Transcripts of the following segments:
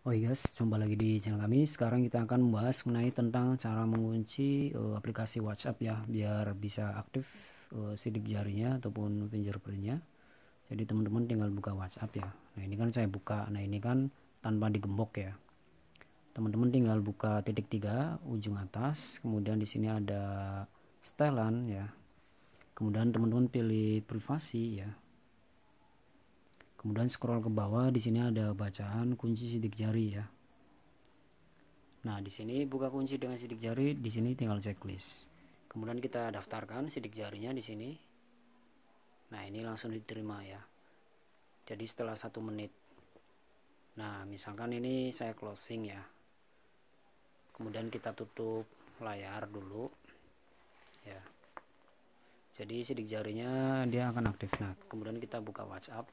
Oh iya guys, jumpa lagi di channel kami. Sekarang kita akan membahas mengenai tentang cara mengunci uh, aplikasi WhatsApp ya, biar bisa aktif uh, sidik jarinya ataupun fingerprintnya. Jadi teman-teman tinggal buka WhatsApp ya. Nah ini kan saya buka, nah ini kan tanpa digembok ya. Teman-teman tinggal buka titik tiga ujung atas, kemudian di sini ada setelan ya. Kemudian teman-teman pilih privasi ya kemudian scroll ke bawah di sini ada bacaan kunci sidik jari ya nah di sini buka kunci dengan sidik jari di sini tinggal checklist kemudian kita daftarkan sidik jarinya di sini nah ini langsung diterima ya jadi setelah satu menit nah misalkan ini saya closing ya kemudian kita tutup layar dulu ya jadi sidik jarinya dia akan aktif nah kemudian kita buka WhatsApp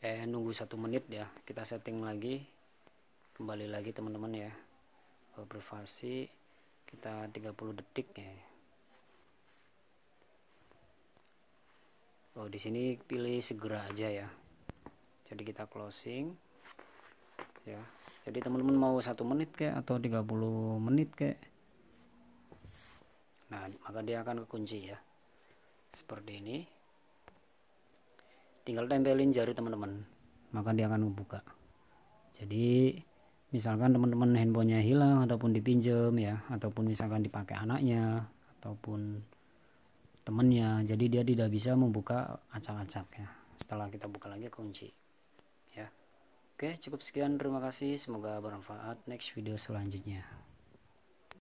eh nunggu satu menit ya kita setting lagi kembali lagi teman-teman ya kalau privasi kita 30 detik ya Oh di sini pilih segera aja ya jadi kita closing ya jadi teman-teman mau satu menit kayak atau 30 menit kayak nah maka dia akan kekunci ya seperti ini tinggal tempelin jari teman-teman maka dia akan membuka jadi misalkan teman-teman handphonenya hilang ataupun dipinjam ya ataupun misalkan dipakai anaknya ataupun temennya jadi dia tidak bisa membuka acak-acak ya setelah kita buka lagi kunci ya oke cukup sekian terima kasih semoga bermanfaat next video selanjutnya